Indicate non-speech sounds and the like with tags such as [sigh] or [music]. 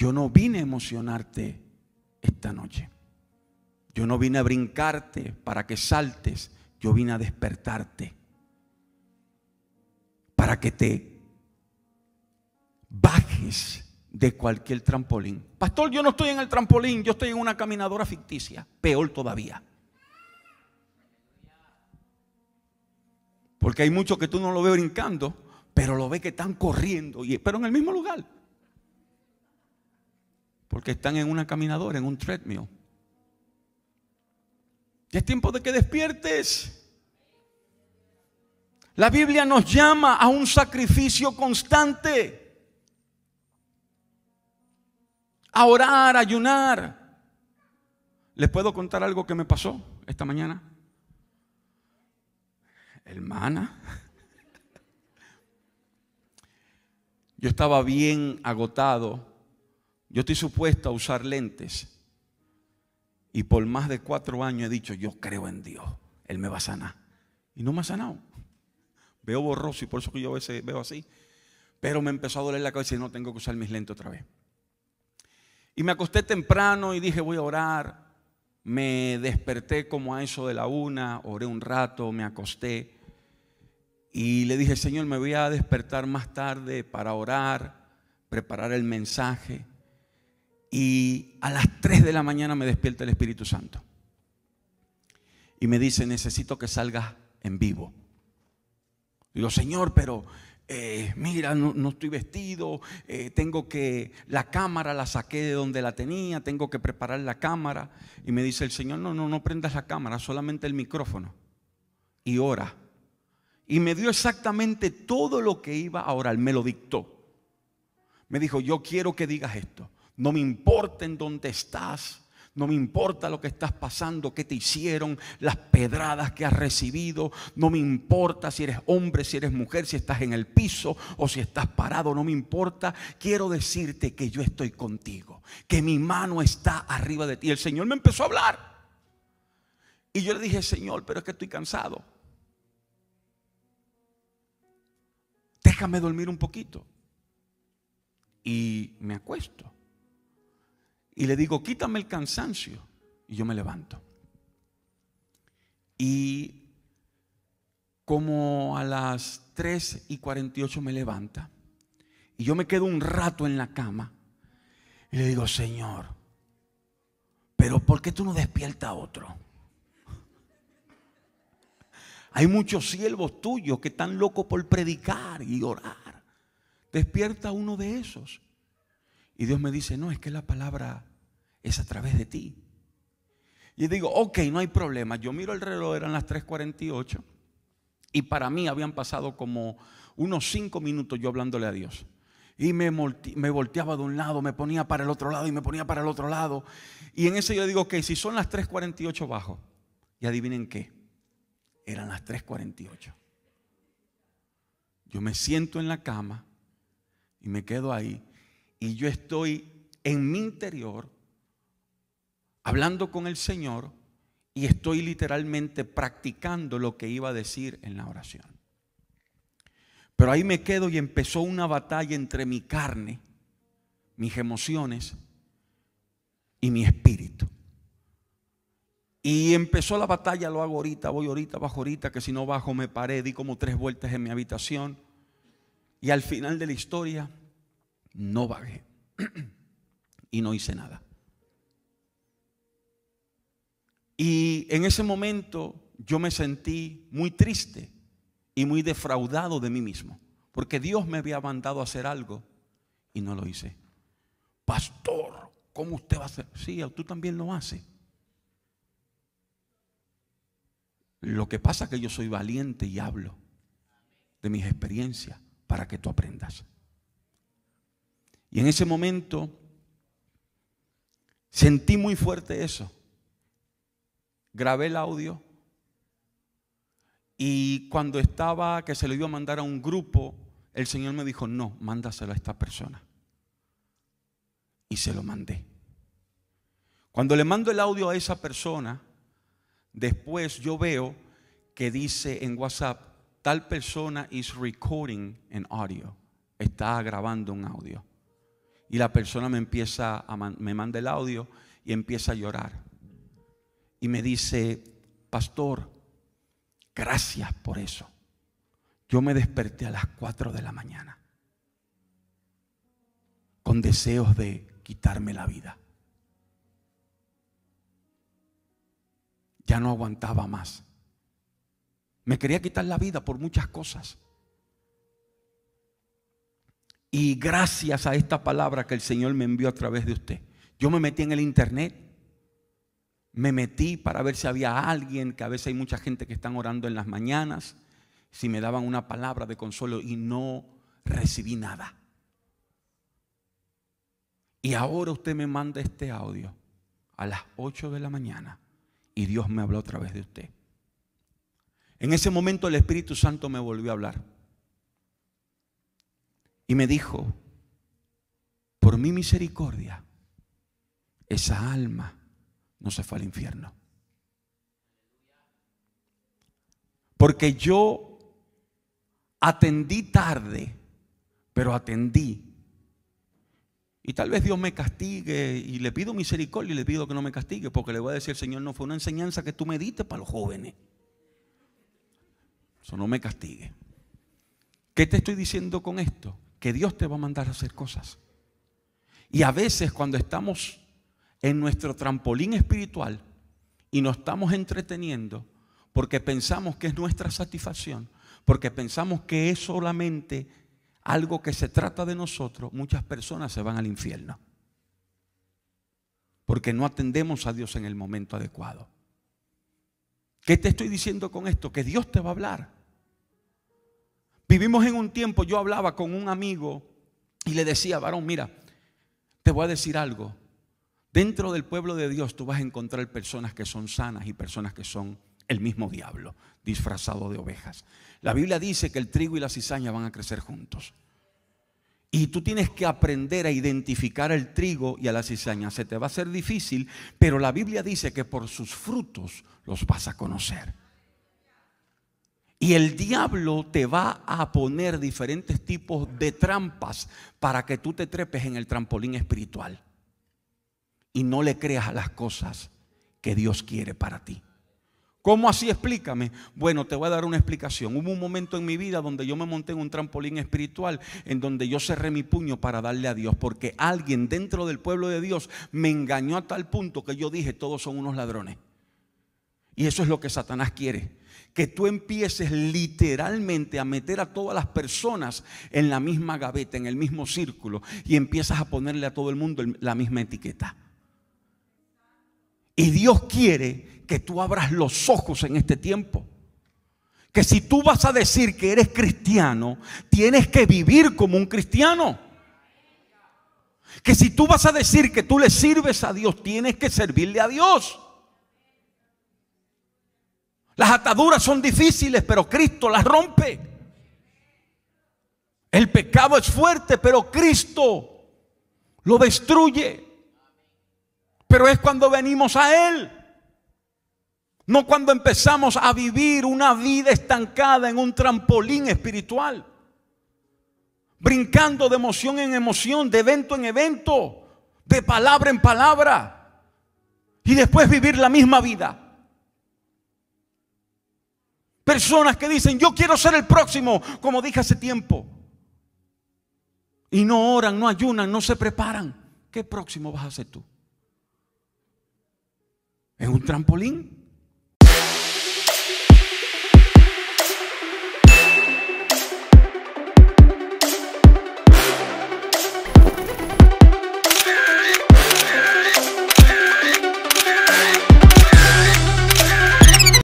Yo no vine a emocionarte esta noche. Yo no vine a brincarte para que saltes. Yo vine a despertarte. Para que te bajes de cualquier trampolín. Pastor, yo no estoy en el trampolín, yo estoy en una caminadora ficticia. Peor todavía. Porque hay muchos que tú no lo ves brincando, pero lo ves que están corriendo, pero en el mismo lugar porque están en una caminadora, en un treadmill. es tiempo de que despiertes. La Biblia nos llama a un sacrificio constante. A orar, a ayunar. ¿Les puedo contar algo que me pasó esta mañana? Hermana. Yo estaba bien agotado yo estoy supuesto a usar lentes. Y por más de cuatro años he dicho, yo creo en Dios. Él me va a sanar. Y no me ha sanado. Veo borroso y por eso que yo a veces veo así. Pero me empezó a doler la cabeza y no tengo que usar mis lentes otra vez. Y me acosté temprano y dije, voy a orar. Me desperté como a eso de la una, oré un rato, me acosté. Y le dije, Señor, me voy a despertar más tarde para orar, preparar el mensaje. Y a las 3 de la mañana me despierta el Espíritu Santo. Y me dice, necesito que salgas en vivo. Digo, Señor, pero eh, mira, no, estoy vestido, eh, tengo que, la cámara la saqué de donde la tenía, tengo que preparar la cámara. Y me dice el Señor, no, no, no prendas la cámara, solamente el micrófono. Y ora. Y me dio exactamente todo lo que iba a orar, me lo dictó. Me dijo, yo quiero que digas esto. No me importa en dónde estás. No me importa lo que estás pasando, qué te hicieron, las pedradas que has recibido. No me importa si eres hombre, si eres mujer, si estás en el piso o si estás parado. No me importa. Quiero decirte que yo estoy contigo, que mi mano está arriba de ti. el Señor me empezó a hablar. Y yo le dije, Señor, pero es que estoy cansado. Déjame dormir un poquito. Y me acuesto y le digo, quítame el cansancio. Y yo me levanto. Y como a las 3 y 48 me levanta. Y yo me quedo un rato en la cama. Y le digo, Señor, pero ¿por qué tú no despiertas a otro? [laughs] Hay muchos siervos tuyos que están locos por predicar y orar. Despierta uno de esos. Y Dios me dice, no, es que la palabra es a través de ti. Y digo, ok, no hay problema. Yo miro el reloj, eran las 3.48 y para mí habían pasado como unos 5 minutos yo hablándole a Dios. Y me, me volteaba de un lado, me ponía para el otro lado y me ponía para el otro lado. Y en eso yo digo, ok, si son las 3.48 bajo, y adivinen qué, eran las 3.48. Yo me siento en la cama y me quedo ahí y yo estoy en mi interior hablando con el Señor y estoy literalmente practicando lo que iba a decir en la oración. Pero ahí me quedo y empezó una batalla entre mi carne, mis emociones y mi espíritu. Y empezó la batalla, lo hago ahorita, voy ahorita, bajo ahorita, que si no bajo me paré, di como tres vueltas en mi habitación. Y al final de la historia, no bajé. [clears throat] y no hice nada. en ese momento yo me sentí muy triste y muy defraudado de mí mismo, porque Dios me había mandado a hacer algo y no lo hice. Pastor, ¿cómo usted va a hacer? Sí, tú también lo haces. Lo que pasa es que yo soy valiente y hablo de mis experiencias para que tú aprendas. Y en ese momento sentí muy fuerte eso grabé el audio y cuando estaba que se lo iba a mandar a un grupo, el Señor me dijo, no, mándaselo a esta persona. Y se lo mandé. Cuando le mando el audio a esa persona, después yo veo que dice en WhatsApp, tal persona is recording an audio, está grabando un audio. Y la persona me empieza a, me manda el audio y empieza a llorar y me dice, pastor, gracias por eso. Yo me desperté a las 4 de la mañana con deseos de quitarme la vida. Ya no aguantaba más. Me quería quitar la vida por muchas cosas. Y gracias a esta palabra que el Señor me envió a través de usted, yo me metí en el internet me metí para ver si había alguien, que a veces hay mucha gente que están orando en las mañanas, si me daban una palabra de consuelo y no recibí nada. Y ahora usted me manda este audio a las 8 de la mañana y Dios me habló a través de usted. En ese momento el Espíritu Santo me volvió a hablar y me dijo, por mi misericordia, esa alma no se fue al infierno. Porque yo atendí tarde, pero atendí. Y tal vez Dios me castigue y le pido misericordia y le pido que no me castigue, porque le voy a decir, Señor, no fue una enseñanza que tú me diste para los jóvenes. Eso no me castigue. ¿Qué te estoy diciendo con esto? Que Dios te va a mandar a hacer cosas. Y a veces cuando estamos en nuestro trampolín espiritual y nos estamos entreteniendo porque pensamos que es nuestra satisfacción, porque pensamos que es solamente algo que se trata de nosotros, muchas personas se van al infierno. Porque no atendemos a Dios en el momento adecuado. ¿Qué te estoy diciendo con esto? Que Dios te va a hablar. Vivimos en un tiempo, yo hablaba con un amigo y le decía, varón, mira, te voy a decir algo. Dentro del pueblo de Dios tú vas a encontrar personas que son sanas y personas que son el mismo diablo, disfrazado de ovejas. La Biblia dice que el trigo y la cizaña van a crecer juntos. Y tú tienes que aprender a identificar al trigo y a la cizaña. Se te va a hacer difícil, pero la Biblia dice que por sus frutos los vas a conocer. Y el diablo te va a poner diferentes tipos de trampas para que tú te trepes en el trampolín espiritual y no le creas a las cosas que Dios quiere para ti. ¿Cómo así? Explícame. Bueno, te voy a dar una explicación. Hubo un momento en mi vida donde yo me monté en un trampolín espiritual en donde yo cerré mi puño para darle a Dios, porque alguien dentro del pueblo de Dios me engañó a tal punto que yo dije, todos son unos ladrones. Y eso es lo que Satanás quiere, que tú empieces literalmente a meter a todas las personas en la misma gaveta, en el mismo círculo, y empiezas a ponerle a todo el mundo la misma etiqueta. Y Dios quiere que tú abras los ojos en este tiempo. Que si tú vas a decir que eres cristiano, tienes que vivir como un cristiano. Que si tú vas a decir que tú le sirves a Dios, tienes que servirle a Dios. Las ataduras son difíciles, pero Cristo las rompe. El pecado es fuerte, pero Cristo lo destruye. Pero es cuando venimos a Él. No cuando empezamos a vivir una vida estancada en un trampolín espiritual. Brincando de emoción en emoción, de evento en evento, de palabra en palabra. Y después vivir la misma vida. Personas que dicen, yo quiero ser el próximo, como dije hace tiempo. Y no oran, no ayunan, no se preparan. ¿Qué próximo vas a ser tú? un trampolín.